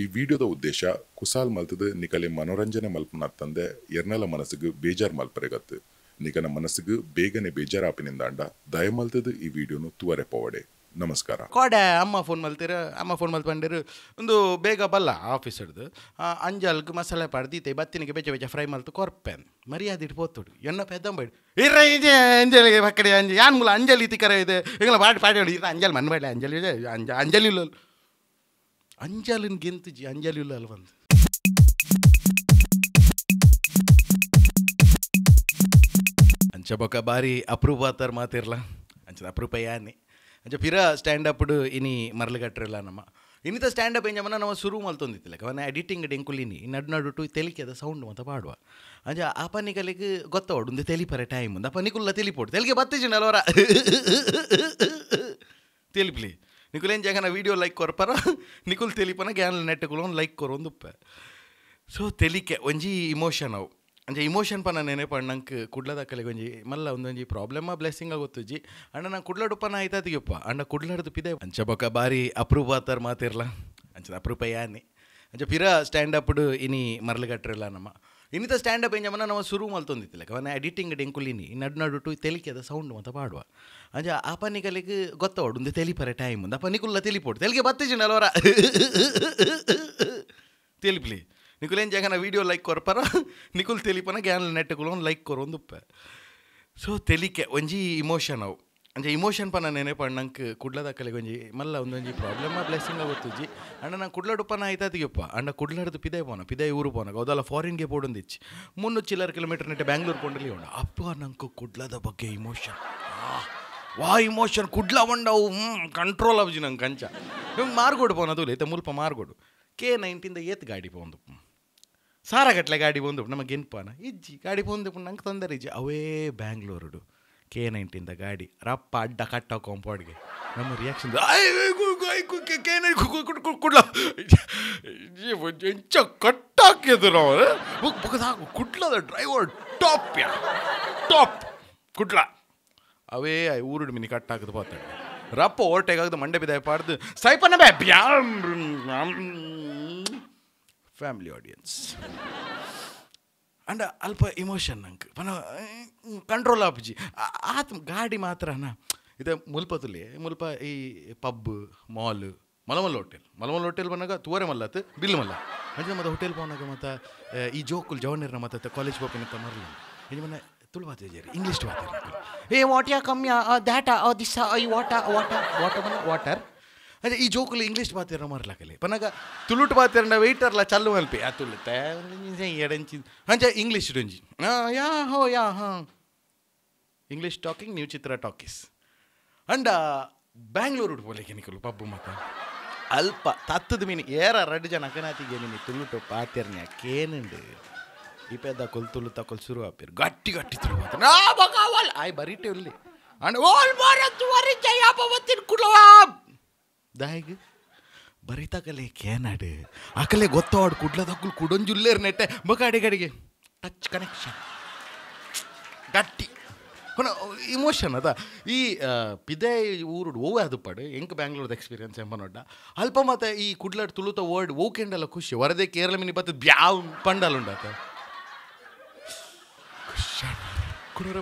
ಈ ವಿಡಿಯೋದ ಉದ್ದೇಶ ಕುಸಾಲ್ ಮಲ್ತದ ನಿಕಲೆ ಮನೋರಂಜನೆ ಮಲ್ಪನ ತಂದೆ ಎರ್ನಲ ಮನಸ್ಸಿಗೆ ಬೇಜಾರ್ ಮಲ್ಪರೆಗತ್ತು ನಿಕನ ಮನಸ್ಸಿಗೆ ಬೇಗನೆ ಬೇಜಾರ್ ದಯ ಮಲ್ತದ ಈ ವಿಡಿಯೋನು ತುವರೆ ಪೋವಡೆ ನಮಸ್ಕಾರ ಕೋಡೆ ಅಮ್ಮ ಫೋನ್ ಮಲ್ತೀರ ಅಮ್ಮ ಫೋನ್ ಮಲ್ಪಂಡಿರು ಒಂದು ಬೇಗ ಬಲ್ಲ ಆಫೀಸ್ ಹಿಡ್ದು ಅಂಜಲ್ಗೆ ಮಸಾಲೆ ಪಾಡ್ದೀತೆ ಬತ್ತಿನಿಗೆ ಬೆಚ್ಚ ಬೆಚ್ಚ ಫ್ರೈ ಮಲ್ತು ಕೊರ್ಪೆನ್ ಮರ್ಯಾದೆ ಇಟ್ಟು ಪೋತುಡು ಎಣ್ಣ ಪೆದ್ದಂಬೇಡಿ ಇರ ಇದೆ ಅಂಜಲಿ ಬಕ್ಕಡೆ ಅಂಜಲಿ ಯಾನ್ ಮೂಲ ಅಂಜಲಿ ತಿಕ್ಕರ ಇದೆ ಈಗಲ ಪಾಡಿ ಪಾಟಿ ಇರ ಅಂಜಲಿ ಮನ್ಬೇಡ ಅಂಜಲಿ ಅಂಜಲಿ ಇಲ್ಲ ಅಂಜಲಿನ ಗೆಂತಿಜಿ ಅಂಜಲಿಲ್ಲ ಅಲ್ವಂದು ಅಂಚ ಬೊಕ ಬಾರಿ ಅಪರೂಪ ಆತರ ಮಾತಿರ್ಲ ಅಂಚದ ಅಪರೂಪ ಯಾನೆ ಅಂಚ ಪಿರ ಸ್ಟ್ಯಾಂಡ್ ಅಪ್ ಇನಿ ಮರಳುಗಟ್ಟಿರಲ್ಲ ನಮ್ಮ ಇನ್ನಿತ ಸ್ಟ್ಯಾಂಡ್ ಅಪ್ ಎಂಜಮನ ನಾವು ಶುರು ಮಲ್ತೊಂದಿತ್ತಿಲ್ಲ ಕವನ ಎಡಿಟಿಂಗ್ ಡೆಂಕುಲಿನಿ ನಡು ನಡುಟು ತೆಲಿಕೆದ ಸೌಂಡ್ ಅಂಜಾ ಪಾಡುವ ಅಂಜ ಆಪನಿಗಳಿಗೆ ಗೊತ್ತವಡು ಒಂದು ತೆಲಿಪರೆ ಟೈಮ್ ಒಂದು ಅಪನಿಕುಲ್ಲ ತೆಲಿಪೋಡು ತೆಲಿಗೆ ಬತ್ತಿಜಿನ ಅಲ್ವರ ತೆಲಿಪ್ಲಿ ನಿಖುಲೇನ್ ಜಾಗನ ವೀಡಿಯೋ ಲೈಕ್ ಕೊರ್ಪರ ನಿಖುಲ್ ತೆಲಿಪನ ಗ್ಯಾನ್ ಗ್ಯಾನಲ್ ನೆಟ್ಟುಗಳು ಲೈಕ್ ಕೊರೊಂದುಪ್ಪ ಸೊ ತೆಲಿಕೆ ಒಂಜಿ ಇಮೋಷನ್ ಅವು ಅಂಜೆ ಇಮೋಷನ್ ಪನ ನೆನೆಪ ನಂಗೆ ಕುಡ್ಲದಕ್ಕಲೆ ಒಂಜಿ ಮಲ್ಲ ಒಂದೊಂಜಿ ಆ ಬ್ಲೆಸ್ಸಿಂಗ್ ಆಗೊತ್ತುಜ್ಜಿ ಅಣ್ಣ ನಂಗೆ ಕುಡ್ಲಡುಪ್ಪ ನಾ ಆಯ್ತಾತಿಗೆಪ್ಪ ಅಣ್ಣ ಕುಡ್ಲಾಡ್ದು ಪಿದೆ ಅಂಚ ಬೊಕ ಬಾರಿ ಅಪ್ರೂಪ ಆತಾರ ಮಾತಿರ್ಲ ಅಂಚದ ಅಪ್ರೂಪ ಯಾನೆ ಅಂಚ ಪಿರ ಸ್ಟ್ಯಾಂಡ್ ಅಪ್ಡು ಇನಿ ಮರಳುಗಟ್ರಿಲ್ಲ ನಮ್ಮ ಇನ್ನಿತ ಸ್ಟ್ಯಾಂಡಪ್ ಎಂಜಮನ ನಾವು ಶುರು ಮಲ್ತೊಂದಿತ್ತಿಲ್ಲ ಅವನ ಎಡಿಟಿಂಗ್ ಡೆಂಕುಲಿನಿ ನಡು ನಡುಟು ತೆಲಿಕೆದ ಸೌಂಡ್ ಅಂತ ಪಾಡುವ ಅಂಜ ಅಪನಿಗಳಿಗೆ ಗೊತ್ತವಾಡು ಒಂದು ತೆಲಿಪರ ಟೈಮ್ ಒಂದು ಅಪನಿಕುಲ್ಲ ತೆಲಿಪೋಡು ತೆಲಿಗೆ ಬತ್ತಿಜಿನ ಅಲ್ವರ ತೆಲಿಪ್ಲಿ ನಿಕುಲೇನ್ ಜಾಗ ವೀಡಿಯೋ ಲೈಕ್ ಕೊರಪರ ನಿಕುಲ್ ತೆಲಿಪನ ಗ್ಯಾನಲ್ ನೆಟ್ಟುಗಳು ಲೈಕ್ ಒಂದು ಸೊ ತೆಲಿಕೆ ಒಂಜಿ ಇಮೋಷನ್ ಅವು ಅಂದರೆ ಇಮೋಷನ್ ಪನ ನೆನೆಪ ನಂಗೆ ಕುಡ್ಲದ ಕಲೆಗೊಂಜಿ ಮಲ್ಲ ಒಂದೊಂಜಿ ಪ್ರಾಬ್ಲಮ್ ಬ್ಲೆಸ್ಸಿಂಗ್ ಗೊತ್ತುಜಿ ಅಣ್ಣ ನಂಗೆ ಕುಡ್ಲಡುಪ್ಪನ ಆಯ್ತಾತಿಗೆಪ್ಪ ಅಣ್ಣ ಕುಡ್ಲಾಡ್ದು ಪಿದಾಯ ಪೋನ ಪಿದೇ ಊರು ಪೋನ ಫಾರಿನ್ ಫಾರಿನ್ಗೆ ಪೋಡೊಂದಿಚ್ಚಿ ಮುನ್ನೂರು ಚಿಲ್ಲರ್ ಕಿಲೋಮೀಟರ್ ನೆಟ್ಟೆ ಬ್ಯಾಂಗ್ಳೂರ್ ಪೋಂಡಲಿ ಉಂಡ ಅಪ್ಪ ನಂಗೆ ಕುಡ್ಲದ ಬಗ್ಗೆ ಇಮೋಷನ್ ವಾ ಇಮೋಷನ್ ಕುಡ್ಲ ಹ್ಞೂ ಕಂಟ್ರೋಲ್ ಆಗಿ ನಂಗೆ ಕಂಚ ಇವಂಗೆ ಮಾರ್ಗೋಡು ಪೋನ ಅದು ಐತೆ ಮುಲ್ಪ ಮಾರ್ಗೋಡು ಕೆ ನೈನ್ಟಿಂದ ಏತ್ ಗಾಡಿ ಪೋಂದು ಸಾರ ಗಟ್ಲೆ ಗಾಡಿ ಬಂದು ನಮಗೆ ಗೆನ್ಪಾನ ಇಜ್ಜಿ ಗಾಡಿ ಬಂದು ನಂಗೆ ತೊಂದರೆ ಇಜ್ಜಿ ಅವೇ ಬ್ಯಾಂಗ್ಳೂರುಡು ಕೆ ನೈನ್ಟಿಂದ ಗಾಡಿ ರಪ್ಪ ಅಡ್ಡ ಕಟ್ಟ ಕಾಂಪೌಂಡ್ಗೆ ನಮ್ಮ ರಿಯಾಕ್ಷನ್ ಕೆ ನೈನ್ ಕುಡ್ಲ ಎಂಚ ಕಟ್ಟಾಕಿದ್ರು ನಾವು ಬಗದಾಗ ಕುಡ್ಲದ ಡ್ರೈವರ್ ಟಾಪ್ ಯಾ ಟಾಪ್ ಕುಡ್ಲ ಅವೇ ಊರುಡು ಮಿನಿ ಕಟ್ಟಾಕದು ಪಾತಾಡ ರಪ್ಪ ಓವರ್ಟೇಕ್ ಆಗದು ಮಂಡೆ ಬಿದಾಯ ಪಾಡ್ದು ಸೈಪನ ಬ್ಯಾ ಫ್ಯಾಮಿಲಿ ಆಡಿಯನ್ಸ್ ಅಂಡ್ ಅಲ್ಪ ಇಮೋಷನ್ ನಂಗೆ ಪನ ಕಂಟ್ರೋಲ್ ಆಪ್ಜಿ ಆತ ಗಾಡಿ ಮಾತ್ರನ ಇದೆ ಮುಲ್ಪತುಲಿ ಮುಲ್ಪ ಈ ಪಬ್ ಮಾಲ್ ಮಲಮಲ್ ಹೋಟೆಲ್ ಮಲಮಲ್ಲ ಹೋಟೆಲ್ ಬಂದಾಗ ತೋರೆ ಮಲ್ಲತ್ ಬಿಲ್ ಮಲ್ಲ ಅಂದ್ರೆ ಮತ್ತೆ ಹೋಟೆಲ್ ಪೋನಾಗ ಮತ್ತೆ ಈ ಜೋಕುಲ್ ಜವನಿರ್ನ ಮತ್ತೆ ಕಾಲೇಜ್ ಹೋಗಿ ಅಂತ ಮರಲಿ ಇಲ್ಲಿ ಮನೆ ತುಳು ಮಾತಾಡ್ಯಾರಿ ಇಂಗ್ಲೀಷ್ ಮಾತಾಡ್ತಾರೆ ಏ ಯಾ ಕಮ್ಮಿ that this I what what what water ಅದೇ ಈ ಜೋಕುಲು ಇಂಗ್ಲೀಷ್ ಬಾತಿರ ಮರ್ಲಾಕಲೆ ಪನಗ ತುಳುಟ್ ಬಾತಿರಂಡ ವೆಯ್ಟರ್ಲ ಚಲ್ಲು ಮಲ್ಪೆ ಆ ತುಳುತ್ತೆ ಎಡಂಚಿ ಅಂಚ ಇಂಗ್ಲೀಷ್ ಡೊಂಜಿ ಯಾ ಹೋ ಯಾ ಹಾಂ ಇಂಗ್ಲಿಷ್ ಟಾಕಿಂಗ್ ನೀವು ಚಿತ್ರ ಟಾಕಿಸ್ ಅಂಡ ಬ್ಯಾಂಗ್ಳೂರು ಪೋಲೆಗೆ ನಿಕಲು ಪಬ್ಬು ಮತ ಅಲ್ಪ ತತ್ತದ ಮೀನು ಏರ ರಡ್ಡು ಜನ ಅಕನಾತಿಗೆ ನಿಮಗೆ ತುಳುಟು ಪಾತಿರ್ನ ಕೇನುಂಡು ಈ ಪೆದ್ದ ಕೊಲ್ ತುಳು ತಕೊಲ್ ಶುರು ಆಪಿರ್ ಗಟ್ಟಿ ಗಟ್ಟಿ ತುಳು ಆಯ್ ಬರೀಟೆ ಇಲ್ಲಿ ಅಂಡ್ ಓಲ್ ಭಾರತ್ ವರಿ ಜಯ ಭವತಿನ್ ಕುಲವಾಬ್ ದಾಯಿಗೆ ಬರಿತಾಕಲೆ ಕೇನಾಡು ಆಕಲೆ ಕುಡ್ಲದ ಕುಡ್ಲದಕ್ಕೂ ಕುಡೊಂಜುಲ್ಲೇರ್ ನೆಟ್ಟೆ ಬಕ ಅಡಿಗೆ ಟಚ್ ಕನೆಕ್ಷನ್ ಗಟ್ಟಿ ಇಮೋಷನ್ ಅದ ಈ ಪಿದೆ ಊರು ಓವೆ ಅದು ಪಡು ಎಂಕ್ ಬ್ಯಾಂಗ್ಳೂರ್ದ ಎಕ್ಸ್ಪೀರಿಯನ್ಸ್ ಎಂಬ ನೋಡ ಅಲ್ಪ ಮತ್ತೆ ಈ ಕುಡ್ಲಾಡ್ ತುಳುತ ವರ್ಡ್ ಓಕೆಂಡಲ್ಲ ಖುಷಿ ವರದೇ ಕೇರಳ ಮಿನಿ ಬತ್ತದ ಬ್ಯಾವ್ ಪಂಡಲ್ ಉಂಡಾತ ಕುಡರ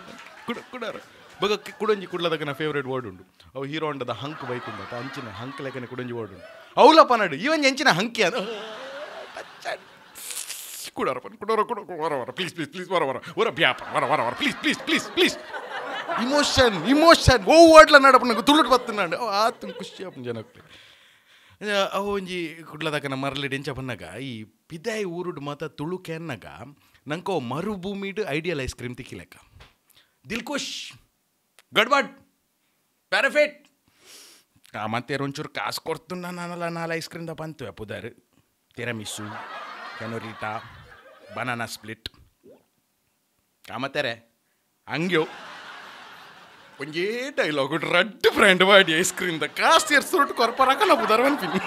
ಕುಡರ ಬಗ ಕುಡಂಜಿ ಕುಡ್ಲದಕ್ಕನ ಫೇವ್ರೇಟ್ ವರ್ಡ್ ಉಂಡು ಅವು ಹೀರೋ ಅಂಡದ ಹಂಕ್ ಬೈಕ್ ಉಂಡು ಅಂಚಿನ ಹಂಕ್ ಲೆಕ್ಕನೆ ಕುಡಂಜಿ ವರ್ಡ್ ಉಂಡು ಅವಲಪ್ಪ ನಡು ಇವನ್ ಎಂಚಿನ ಹಂಕಿ ಅದು ಕುಡಾರಪ್ಪ ಕುಡೋರ ಕುಡ ವರ ವರ ಪ್ಲೀಸ್ ಪ್ಲೀಸ್ ಪ್ಲೀಸ್ ವರ ವರ ವರ ಬ್ಯಾಪ ವರ ವರ ವರ please please please please emotion emotion ಓ ವರ್ಡ್ಲ ನಡಪ್ಪ ನಂಗೆ ತುಳುಟ್ ಬತ್ತುನಾಡು ಆತನ ಖುಷಿ ಅಪ್ಪ ಜನಕ್ಕೆ ಅವು ಒಂಜಿ ಕುಡ್ಲದಕ್ಕನ ಮರಲಿ ಡೆಂಚ ಬನ್ನಾಗ ಈ ಪಿದಾಯಿ ಊರುಡು ಮಾತ ತುಳು ಕೆನ್ನಾಗ ನಂಗೆ ಮರುಭೂಮಿಡು ಐಡಿಯಲ್ ಐಸ್ ಕ್ರೀಮ್ ತಿಕ್ಕಿಲೆಕ್ಕ ಖುಷ್ ಗಡ್ಬಡ್ ಪ್ಯಾರಫೇಟ್ ಕಾಮಂತೇರು ಒಂಚೂರು ಕಾಸು ಕೊಡ್ತು ನಾನಲ್ಲ ನಾಲ್ ಐಸ್ ಕ್ರೀಮ್ದ ಬಂತು ಅಪ್ಪುದಾರು ತಿರಮಿಸು ಕೆನೊರಿಟಾ ಬನಾನಾ ಸ್ಪ್ಲಿಟ್ ಕಾಮತ್ತಾರೆ ಹಂಗ್ಯೋ ಒಂಜೇ ಡೈಲಾಗ್ ರಡ್ ಫ್ರೆಂಡ್ ಮಾಡಿ ಐಸ್ ಕ್ರೀಮ್ದ ಕಾಸ್ ಎರ್ಸ್ಬಿಟ್ಟು ಕೊರ್ಪರಾಕಲ್ಲ ಬುದಾರ ಬಂತೀನಿ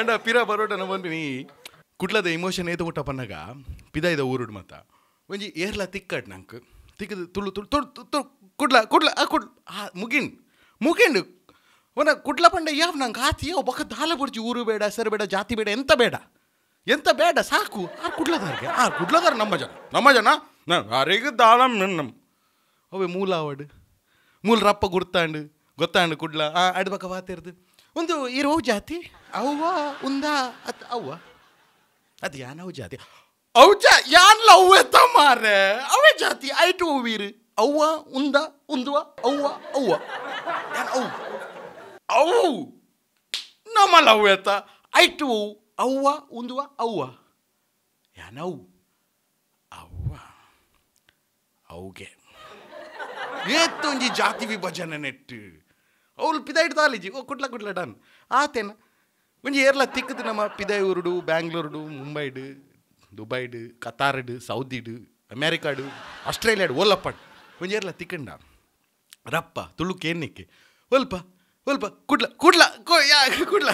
ಅಂಡ ಪಿರ ಬರೋಟನ ಬಂದಿನಿ ಕುಟ್ಲದ ಇಮೋಷನ್ ಏದು ಊಟ ಪಿದ ಪಿದಾಯ್ದ ಊರುಡ್ ಮತ್ತ ಒಂಜಿ ಏರ್ಲ ತಿಕ್ಕಡ್ ನಂಗೆ ತಿಕ್ಕದು ತುಳು ತುಳು ತುಳು ತುಳು ಕುಡ್ಲ ಕುಡ್ಲ ಆ ಕುಡ್ ಮುಗಿಂಡ್ ಮುಗಿಂಡ್ ಒನ ಕುಡ್ಲ ಪಂಡ ಯಾವ ನಂಗೆ ಆತಿ ಯಾವ ಬಕ ದಾಲ ಬರ್ಜಿ ಊರು ಬೇಡ ಸರಿ ಬೇಡ ಜಾತಿ ಬೇಡ ಎಂತ ಬೇಡ ಎಂತ ಬೇಡ ಸಾಕು ಆ ಕುಡ್ಲದಾರ್ಗೆ ಆ ಕುಡ್ಲದಾರ ನಮ್ಮ ಜನ ನಮ್ಮ ಜನ ಅರೆಗ ದಾಳ ನಮ್ಮ ಅವೇ ಮೂಲ ಅವಡು ಮೂಲ ರಪ್ಪ ಗುರ್ತಾಂಡು ಗೊತ್ತಾಂಡು ಕುಡ್ಲ ಆ ಅಡ್ಬಕ ವಾತಿರ್ದು ಒಂದು ಇರೋ ಜಾತಿ ಅವ್ವ ಉಂದ ಅತ್ ಅವ್ವ ಅದು ಯಾನವು ಜಾತಿ ಅವಜ ಯಾನ್ ಅವ್ವೆತ್ತ ಮಾರೆ ಅವ ಜಾತಿ ಐಟು ವೀರ್ ಅವ್ವ ಉಂದ ಉಂದುವ ಅವ್ವ ಅವ್ವ ಅವು ಅವು ನಮ್ಮಲ್ಲ ಅವ್ವೆತ್ತ ಐಟು ಅವ್ವ ಉಂದುವ ಅವ್ವ ಯಾನವು ಅವ್ವ ಅವ್ಗೆ ಏತ್ತೊಂಜಿ ಜಾತಿ ವಿಭಜನೆ ನೆಟ್ಟು ಅವಳು ಪಿದ ಹಿಡ್ದಾಲಿಜಿ ಓ ಕುಡ್ಲ ಕುಡ್ಲ ಡನ್ ಆತೇನ ಒಂಜಿ ಏರ್ಲ ತಿಕ್ಕದು ನಮ್ಮ ಪಿದೈ ಊರುಡು ಬ್ಯಾಂಗ್ಳೂರುಡು ಮುಂಬೈಡು ದುಬೈಡು ಕತಾರ್ಡು ಸೌದಿಡು ಅಮೇರಿಕಾಡು ಆಸ್ಟ್ರೇಲಿಯಾಡು ಓಲಪ್ಪಡು ಒಂಜೇರ್ಲ ತಿಕ್ಕಂಡ ರಪ್ಪ ತುಳುಕ್ಕೆ ಏನಿಕ್ಕೆ ಒಲ್ಪ ಒಲ್ಪ ಕುಡ್ಲ ಕುಡ್ಲ ಯಾ ಕುಡ್ಲ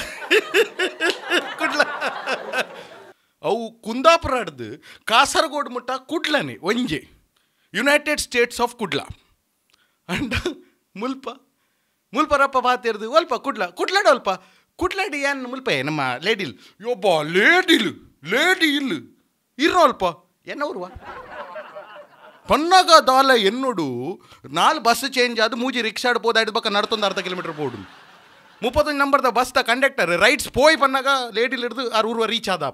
ಕುಡ್ಲ ಅವು ಕುಂದಾಪುರಡ್ದು ಕಾಸರಗೋಡು ಮುಟ್ಟ ಕುಡ್ಲನೆ ಒಂಜೆ ಯುನೈಟೆಡ್ ಸ್ಟೇಟ್ಸ್ ಆಫ್ ಕುಡ್ಲ ಅಂಡ ಮುಲ್ಪ ಮುಲ್ಪ ರಪ್ಪ ಬಾತಿರ್ದು ಒಲ್ಪ ಕುಡ್ಲ ಕುಡ್ಲಾಡ ಒಲ್ಪ ಕುಡ್ಲಾಡಿ ಏನು ಮುಲ್ಪ ಏನಮ್ಮ ಲೇಡಿಲ್ ಯೋಬ್ಬ ಲೇಡಿಲ್ ಲೇಡಿ ಇಲ್ಲು ఇర్రోల్పో ಊರ್ವ ಪನ್ನಾಗ ದಾಲ ಎನ್ನುಡು ನಾಲ್ ಬಸ್ ಚೇಂಜ್ ಆದ ಮೂಜಿ ರಿಕ್ಷಾಡ್ ಪೋದಾಡಿದ ಬಕ್ಕ ನಡ್ತೊಂದು ಅರ್ಧ ಕಿಲೋಮೀಟರ್ ಪೋಡು ಮುಪ್ಪತ್ತೊಂದು ದ ಬಸ್ ದ ಕಂಡಕ್ಟರ್ ರೈಟ್ಸ್ ಪೋಯ್ ಪನ್ನಾಗ ಲೇಡಿಲ್ ಹಿಡಿದು ಆರು ಊರ್ವ ರೀಚ್ ಆದ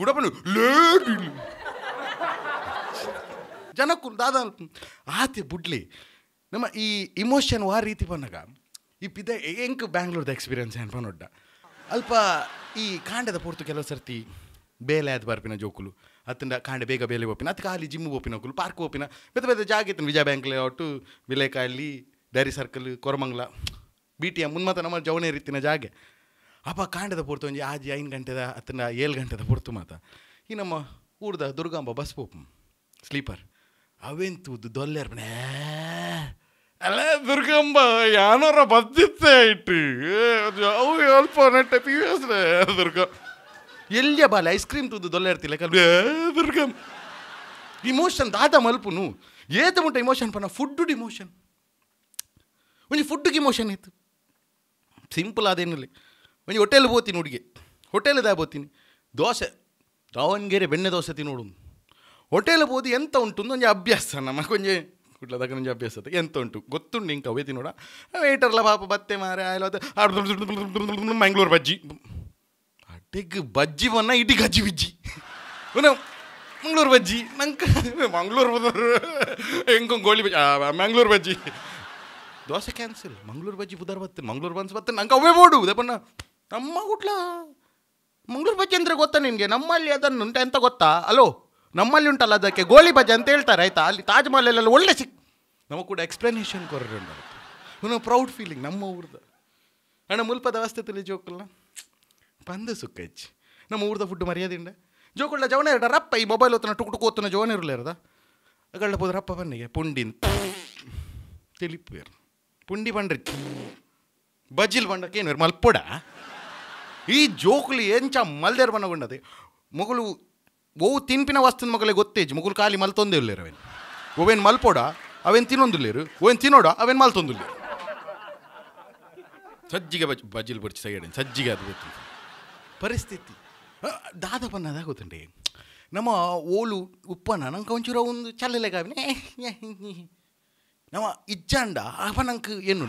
ಕೂಡ ಜನಕ್ಕೂ ದಾದ ಆತೆ ಬುಡ್ಲಿ ನಮ್ಮ ಈ ಇಮೋಷನ್ ಆ ರೀತಿ ಪನ್ನಾಗ ಈ ಪಿದ ಎಂಕ್ ಬ್ಯಾಂಗ್ಳೂರ್ದ ಎಕ್ಸ್ಪೀರಿಯನ್ಸ್ ಏನು ಪನ್ನೊಡ್ಡ ಅಲ್ಪ ಈ ಕಾಂಡದ ಪೂರ್ತು ಕೆಲವು ಸರ್ತಿ ಬೇಲೆ ಆಯ್ತು ಬರ್ಪಿನ ಜೋಕುಲು ಅತ್ತಿಂದ ಕಾಂಡ ಬೇಗ ಬೇಲೆ ಒಪ್ಪಿನ ಅದು ಖಾಲಿ ಜಿಮ್ ಹೋಪಿನ ಹೋಗಲು ಪಾರ್ಕ್ ಓಪಿನ ಬೇತೆ ಬೇತೆ ಜಾಗ ಇತ್ತು Vijaya bank layout Bilekahalli dairy circle Koramangala B T M ಮುನ್ಮತ ನಮ್ಮ ಜವನೇ ರೀತಿನ ಜಾಗೆ ಅಪ್ಪ ಕಾಂಡದ ಪೊರ್ತು ಒಂಜಿ ಆಜಿ ಐದು ಗಂಟೆದ ಅತ್ತಿಂದ ಏಳು ಗಂಟೆದ ಪೊರ್ತು ಮಾತ ಈ ನಮ್ಮ ಊರ್ದ ದುರ್ಗಾಂಬ ಬಸ್ ಪೋಪು ಸ್ಲೀಪರ್ ಅವೆಂತೂದು ದೊಲ್ಲೆರ್ ಅಲ್ಲ ದುರ್ಗಂಬ ಯಾನೋರ ಬದ್ದಿತ್ತೆ ಇಟ್ಟು ಅವು ಅಲ್ಪ ನೆಟ್ಟ ಪಿ ಎಸ್ ದುರ್ಗ ಎಲ್ಲಿಯ ಬಾಲೆ ಐಸ್ ಕ್ರೀಮ್ ತೂದು ದೊಲ್ಲೆ ಇರ್ತಿಲ್ಲ ಕಲ್ಗಮ್ ಇಮೋಷನ್ ದಾದ ಮಲ್ಪುನು ಏತ ಮುಟ್ಟ ಇಮೋಷನ್ ಪನ ಫುಡ್ಡು ಇಮೋಷನ್ ಒಂಜಿ ಫುಡ್ಡುಗೆ ಇಮೋಷನ್ ಇತ್ತು ಸಿಂಪಲ್ ಅದೇನಿಲ್ಲ ಒಂಜಿ ಹೋಟೆಲ್ ಹೋತೀನಿ ಹುಡುಗಿ ಹೋಟೆಲ್ದಾಗ ಹೋತೀನಿ ದೋಸೆ ದಾವಣಗೆರೆ ಬೆಣ್ಣೆ ದೋಸೆ ತಿನ್ನೋಡು ಹೋಟೆಲ್ ಹೋದಿ ಎಂತ ಉಂಟು ಒಂದು ಅಭ್ಯಾಸ ನಮ್ಮ ಕೊಂಜೆ ಕುಟ್ಲದಾಗ ಒಂಜಿ ಅಭ್ಯಾಸ ಎಂತ ಉಂಟು ಗೊತ್ತುಂಡು ಇಂಕ ಅವೇ ತಿನ್ನೋಡ ವೇಟರ್ಲ ಪಾಪ ಬತ್ತೆ ಮಾರೆ ಆಯ್ಲ ಮಂಗ್ಳೂರು ಬಜ್ಜಿ ಟಿಗ್ ಬಜ್ಜಿ ಬನ್ನ ಇಟಿ ಗಜ್ಜಿ ಬಿಜ್ಜಿ ಮಂಗ್ಳೂರು ಬಜ್ಜಿ ನಂಗೆ ಮಂಗ್ಳೂರು ಬದರು ಹೆಂಗ ಗೋಳಿ ಬಜ್ಜಿ ಮಂಗ್ಳೂರು ಬಜ್ಜಿ ದೋಸೆ ಕ್ಯಾನ್ಸಲ್ ಮಂಗ್ಳೂರು ಬಜ್ಜಿ ಬುಧಾರ ಬತ್ತೆ ಮಂಗ್ಳೂರು ಬನ್ಸ್ ಬತ್ತೆ ನಂಗೆ ಅವೇ ಬೋಡು ದಪ್ಪನ ನಮ್ಮ ಊಟ್ಲ ಮಂಗ್ಳೂರು ಬಜ್ಜಿ ಅಂದರೆ ಗೊತ್ತಾ ನಿನಗೆ ನಮ್ಮಲ್ಲಿ ಅದನ್ನು ಉಂಟೆ ಅಂತ ಗೊತ್ತಾ ಅಲೋ ನಮ್ಮಲ್ಲಿ ಉಂಟಲ್ಲ ಅದಕ್ಕೆ ಗೋಳಿ ಬಜ್ಜಿ ಅಂತ ಹೇಳ್ತಾರೆ ಆಯ್ತಾ ಅಲ್ಲಿ ತಾಜ್ ಮಹಲಲ್ಲೆಲ್ಲ ಒಳ್ಳೆ ಸಿಕ್ ನಮಗೆ ಕೂಡ ಎಕ್ಸ್ಪ್ಲನೇಷನ್ ಕೊರ್ರೆ ಪ್ರೌಡ್ ಫೀಲಿಂಗ್ ನಮ್ಮ ಊರದ ಅಣ್ಣ ಮುಲ್ಪದ ವ್ಯವಸ್ಥೆ ಜೋಕಲ್ಲ ಪಂದ ಸುಕ್ಕಚ್ಚಿ ನಮ್ಮ ಊರ್ದ ಫುಡ್ ಮರ್ಯಾದೆಂಡ ಜೋಕುಳ್ಳ ಜವನ ರಪ್ಪ ಈ ಮೊಬೈಲ್ ಒತ್ತನ ಟುಕ್ ಟುಕ್ ಓತನ ಜೋನ ಇರಲಿರದ ಅಗಳ್ಳ ರಪ್ಪ ಬನ್ನಿಗೆ ಪುಂಡಿ ತಿಳಿಪೇರು ಪುಂಡಿ ಬಂಡ್ರಿ ಬಜ್ಜಿಲ್ ಬಂಡಕ್ಕೇನು ಮಲ್ಪುಡ ಈ ಜೋಕುಲಿ ಎಂಚ ಮಲ್ದೇರು ಬಣ್ಣಗೊಂಡದೆ ಮಗಳು ಓ ತಿನ್ಪಿನ ವಸ್ತುನ ಮಗಲೆ ಗೊತ್ತೇಜ್ ಮಗುಲು ಖಾಲಿ ಮಲ್ತೊಂದೇ ಇಲ್ಲೇರು ಅವೇನು ಓವೇನು ಮಲ್ಪೋಡ ಅವೇನು ತಿನ್ನೊಂದಿಲ್ಲೇರು ಓವೇನು ತಿನ್ನೋಡ ಅವೇನು ಮಲ್ತೊಂದಿಲ್ಲೇರು ಸಜ್ಜಿಗೆ ಬಜ್ ಬಜ್ಜಿಲ್ ಬರ್ಚಿ ಸೈಡ್ ಸಜ್ಜಿಗೆ ಅದು ಗೊತ್ತಿಲ್ಲ ಪರಿಸ್ಥಿತಿ ದಾದಪನ್ನದಾಗ ಗೊತ್ತಂಡಿ ನಮ್ಮ ಓಲು ಉಪ್ಪನ ನಂಗೆ ಒಂಚೂರ ಒಂದು ಚಲ್ಲಲೆಗಾವಿನ ನಮ್ಮ ಇಜ್ಜಾಂಡ ಅವ ನಂಗೆ ಏನು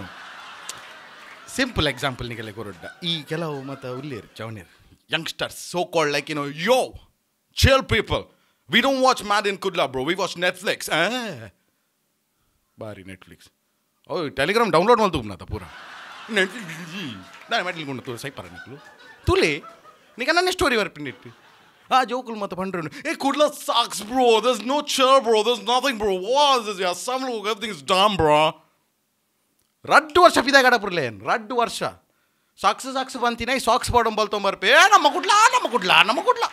ಸಿಂಪಲ್ ಎಕ್ಸಾಂಪಲ್ ನಿಗಲೆ ಕೊರೊಡ್ಡ ಈ ಕೆಲವು ಮತ್ತು ಉಲ್ಲೇರ್ ಚವನೀರ್ youngsters so called like no yo chill people we don't watch mad in Kudla bro we watch Netflix ಬಾರಿ ನೆಟ್ಫ್ಲಿಕ್ಸ್ ಓ ಟೆಲಿಗ್ರಾಮ್ ಡೌನ್ಲೋಡ್ ಮಾಡ್ತು ನಾ ಪೂರ ನೆಟ್ಫ್ಲಿಕ್ಸ್ ಮಾಡ್ಲಿಕ್ಕೆ ಸೈ ಸೈಪರ ನಿಕ್ಲು ತುಲೆ నీకన్నా ಆ ಜೋಕುಲ್ ఆ జోకులు మొత్తం పండు ಸಾಕ್ಸ್ ಬ್ರೋ సాక్స్ ನೋ ಚರ್ ಬ್ರೋ చర్ nothing bro was bro was this అస్సాంలో ಎವ್ರಿಥಿಂಗ್ ಇಸ್ డామ్ ಬ್ರೋ ರಡ್ ವರ್ಷ ಪಿದಾಗ ಬುರ್ಲೇನು ರಡ್ ವರ್ಷ ಸಾಕ್ಸ್ ಸಾಕ್ಸ್ ಬಂತಿನೈ ಈ ಸಾಕ್ಸ್ ಬಾಡಮ್ ಬಲ್ತೊಂಬರ್ಪೆ ನಮ್ಮ ಗುಡ್ಲ ನಮ್ಮ ಗುಡ್ಲ ನಮ್ಮ ಗುಡ್ಲ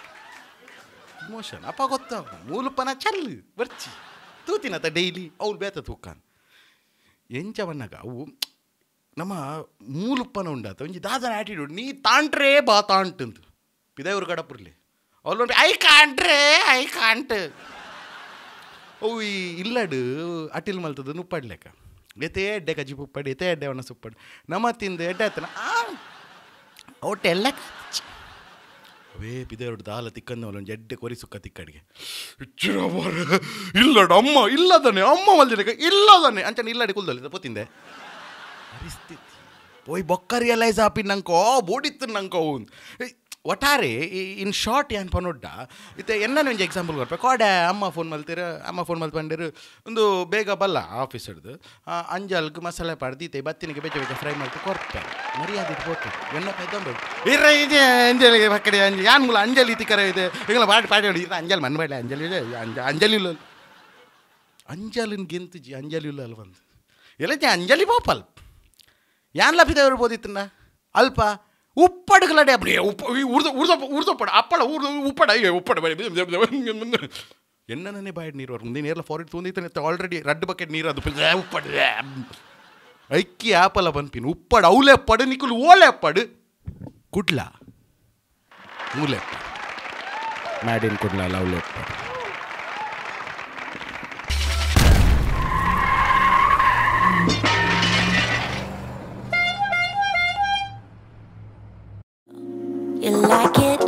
ಮೋಷನ್ ಅಪ್ಪ ಗೊತ್ತ ಮೂಲಪನ ಚಲ್ ಬರ್ಚಿ ತೂತಿನತ ಡೈಲಿ ಅವ್ಳು ಬೇತ ತೂಕಾನ್ ಎಂಚ ಬನ್ನಾಗ ಅವು ನಮ್ಮ ಮೂಲಪ್ಪನ ಉಂಡಾತ ಒಂಜಿ ದಾದನ ಆಟಿಟ್ಯೂಡ್ ನೀ ತಾಂಟ್ರೇ ಬಾ ತಾಂಟಂತು പിതാ ഒരു കടപ്പുറില്ലേ അവളുണ്ട് ഐ ಐ ഐ കാൺട്ട് ಓ ಈ ಇಲ್ಲಡು ಅಟಿಲ್ ಮಲ್ತದ ನುಪ್ಪಾಡ್ಲೆಕ್ಕ ಎತೆ ಎಡ್ಡೆ ಕಜಿ ಪುಪ್ಪಾಡಿ ಎತೆ ಎಡ್ಡೆ ಅವನ ಸುಪ್ಪಾಡಿ ನಮ್ಮ ತಿಂದು ಎಡ್ಡೆ ಆತನ ಒಟ್ಟು ಎಲ್ಲ ಅವೇ ಬಿದೇರೊಡು ದಾಲ ತಿಕ್ಕಂದವಲ್ಲ ಎಡ್ಡೆ ಕೊರಿ ಸುಕ್ಕ ತಿಕ್ಕಡಿಗೆ ಇಲ್ಲಡು ಅಮ್ಮ ಇಲ್ಲದನೆ ಅಮ್ಮ ಮಲ್ದಿರಕ ಇಲ್ಲದನೆ ಅಂಚನೆ ಇಲ್ಲಡಿ ಕುಲ್ದಲ್ಲಿ ಪೋತಿಂದೆ ಪರಿಸ್ಥಿತಿ ಪೋಯ್ ಬೊಕ್ಕ ರಿಯಲೈಸ್ ಆಪಿನ್ ನಂಕೋ ಬೋಡಿತ್ತು ನಂಕೋ ಒಟ್ಟಾರೆ ಇನ್ ಶಾರ್ಟ್ ಏನು ಪನೊಡ್ಡ ಇತ್ತೆ ಎನ್ನ ಒಂಜಿ ಎಕ್ಸಾಂಪಲ್ ಕೊಡ್ಬೇಕು ಕೋಡೆ ಅಮ್ಮ ಫೋನ್ ಮಲ್ತಿರ ಅಮ್ಮ ಫೋನ್ ಮಲ್ತ ಬಂದಿರು ಒಂದು ಬೇಗ ಬಲ್ಲ ಆಫೀಸ್ ಹಿಡ್ದು ಅಂಜಲ್ಗೆ ಮಸಾಲೆ ಪಾಡ್ದು ಇತ್ತೆ ಬತ್ತಿನಿಗೆ ಬೇಜ ಬೇಜ ಫ್ರೈ ಮಾಡ್ತು ಕೊರ್ಪೆ ಮರ್ಯಾದೆ ಕೊಟ್ಟು ಎನ್ನ ಪೈತಂಬೇಡಿ ಇರ ಇದೆ ಅಂಜಲಿಗೆ ಮಕ್ಕಳಿಗೆ ಅಂಜಲಿ ಯಾನ್ ಮೂಲ ಅಂಜಲಿ ಇತಿ ಕರೆ ಇದೆ ಈಗಲ್ಲ ಪಾಡಿ ಪಾಡಿ ಹೊಡಿ ಅಂಜಲ್ ಬೇಡ ಅಂಜಲಿ ಇದೆ ಅಂಜಲಿ ಇಲ್ಲ ಅಂಜಲಿನ ಗೆಂತು ಜಿ ಅಂಜಲಿ ಇಲ್ಲ ಅಲ್ವಂದು ಎಲ್ಲ ಅಂಜಲಿ ಬಾಪಲ್ ಯಾನ್ ಲಭಿದವ್ರು ಬೋದಿತ್ತನ್ನ ಅಲ್ಪ உப்படுகளடே அப்படியே உப்பு உருத உருத உருதப்பட அப்பட உருத உப்பட உப்பட என்னென்ನೇ ಬಾಯ್ಡ್ ನೀರು ಮುಂದೆ ನೀರೆಲ್ಲ ಫಾರಿಟ್ ತುಂದಿತ್ತ ಆಲ್ರೆಡಿ ರೆಡ್ ಬಕೆಟ್ ನೀರು ಅದು ಉಪ್ಪಡಿದೆ ಅಕ್ಕಿ ಆ್ಯಪಲ್ಲ ಬಂದ್ಪಿನ್ ಉಪ್ಪಡು ಅವಲೆ ಪಡು ನಿಕ್ಕಲು ಓಲೆ ಪಡು ಕುಡ್ಲ ಮೂಲೆ ಮ್ಯಾಡಿನ್ ಕುಡ್ಲ ಅವಲೆ ಪಡು You like it?